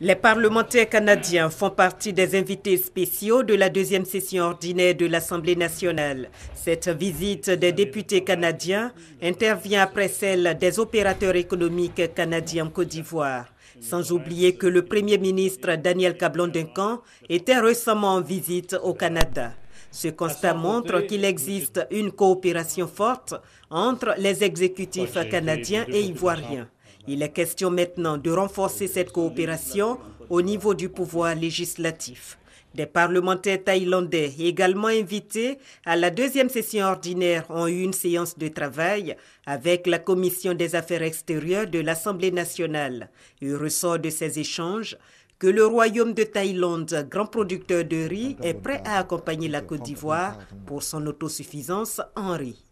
Les parlementaires canadiens font partie des invités spéciaux de la deuxième session ordinaire de l'Assemblée nationale. Cette visite des députés canadiens intervient après celle des opérateurs économiques canadiens en Côte d'Ivoire. Sans oublier que le Premier ministre Daniel Cablon-Duncan était récemment en visite au Canada. Ce constat montre qu'il existe une coopération forte entre les exécutifs canadiens et ivoiriens. Il est question maintenant de renforcer cette coopération au niveau du pouvoir législatif. Des parlementaires thaïlandais également invités à la deuxième session ordinaire ont eu une séance de travail avec la Commission des affaires extérieures de l'Assemblée nationale. Il ressort de ces échanges que le Royaume de Thaïlande, grand producteur de riz, est prêt à accompagner la Côte d'Ivoire pour son autosuffisance en riz.